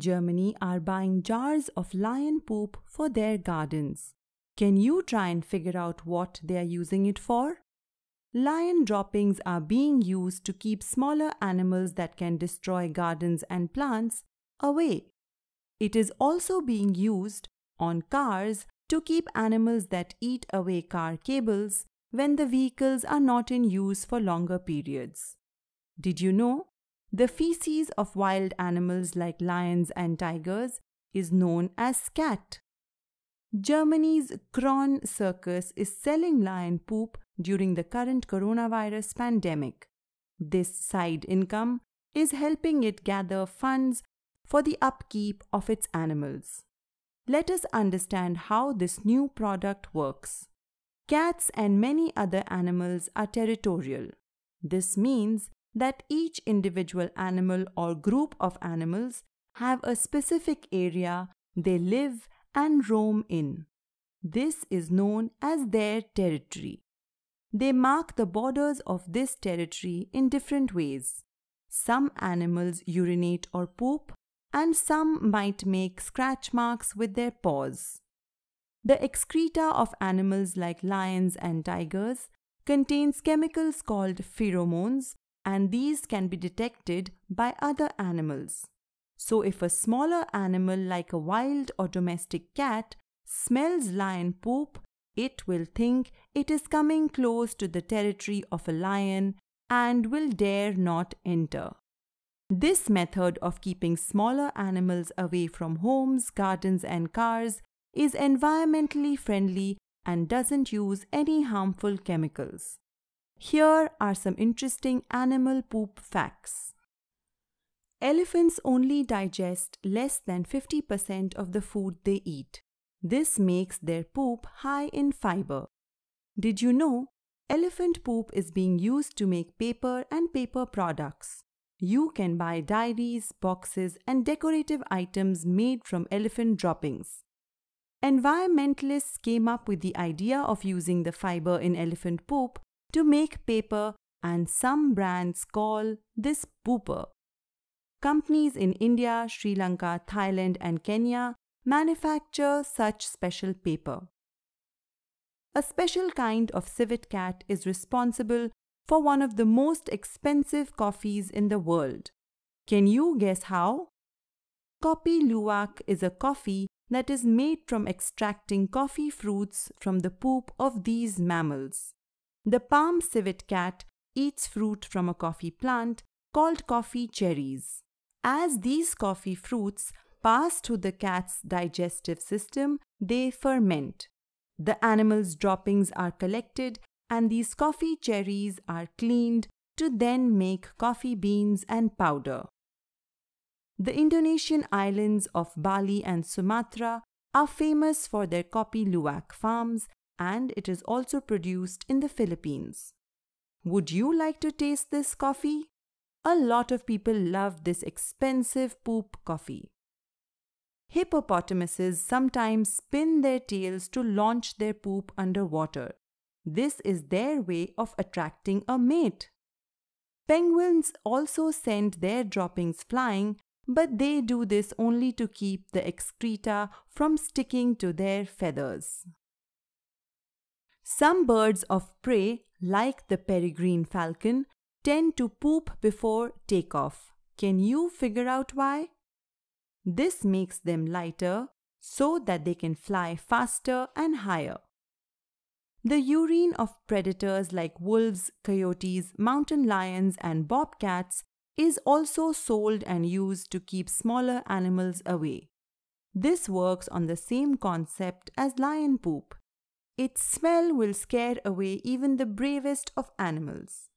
Germany are buying jars of lion poop for their gardens. Can you try and figure out what they are using it for? Lion droppings are being used to keep smaller animals that can destroy gardens and plants away. It is also being used on cars to keep animals that eat away car cables when the vehicles are not in use for longer periods. Did you know the feces of wild animals like lions and tigers is known as scat. Germany's Kron Circus is selling lion poop during the current coronavirus pandemic. This side income is helping it gather funds for the upkeep of its animals. Let us understand how this new product works. Cats and many other animals are territorial. This means that each individual animal or group of animals have a specific area they live and roam in. This is known as their territory. They mark the borders of this territory in different ways. Some animals urinate or poop, and some might make scratch marks with their paws. The excreta of animals like lions and tigers contains chemicals called pheromones and these can be detected by other animals. So, if a smaller animal like a wild or domestic cat smells lion poop, it will think it is coming close to the territory of a lion and will dare not enter. This method of keeping smaller animals away from homes, gardens, and cars is environmentally friendly and doesn't use any harmful chemicals. Here are some interesting animal poop facts. Elephants only digest less than 50% of the food they eat. This makes their poop high in fiber. Did you know? Elephant poop is being used to make paper and paper products. You can buy diaries, boxes, and decorative items made from elephant droppings. Environmentalists came up with the idea of using the fiber in elephant poop to make paper and some brands call this pooper. Companies in India, Sri Lanka, Thailand and Kenya manufacture such special paper. A special kind of civet cat is responsible for one of the most expensive coffees in the world. Can you guess how? Kopi Luwak is a coffee that is made from extracting coffee fruits from the poop of these mammals. The palm civet cat eats fruit from a coffee plant called coffee cherries. As these coffee fruits pass through the cat's digestive system, they ferment. The animal's droppings are collected and these coffee cherries are cleaned to then make coffee beans and powder. The Indonesian islands of Bali and Sumatra are famous for their kopi luwak farms and it is also produced in the Philippines. Would you like to taste this coffee? A lot of people love this expensive poop coffee. Hippopotamuses sometimes spin their tails to launch their poop underwater. This is their way of attracting a mate. Penguins also send their droppings flying, but they do this only to keep the excreta from sticking to their feathers. Some birds of prey, like the peregrine falcon, tend to poop before takeoff. Can you figure out why? This makes them lighter so that they can fly faster and higher. The urine of predators like wolves, coyotes, mountain lions, and bobcats is also sold and used to keep smaller animals away. This works on the same concept as lion poop. Its smell will scare away even the bravest of animals.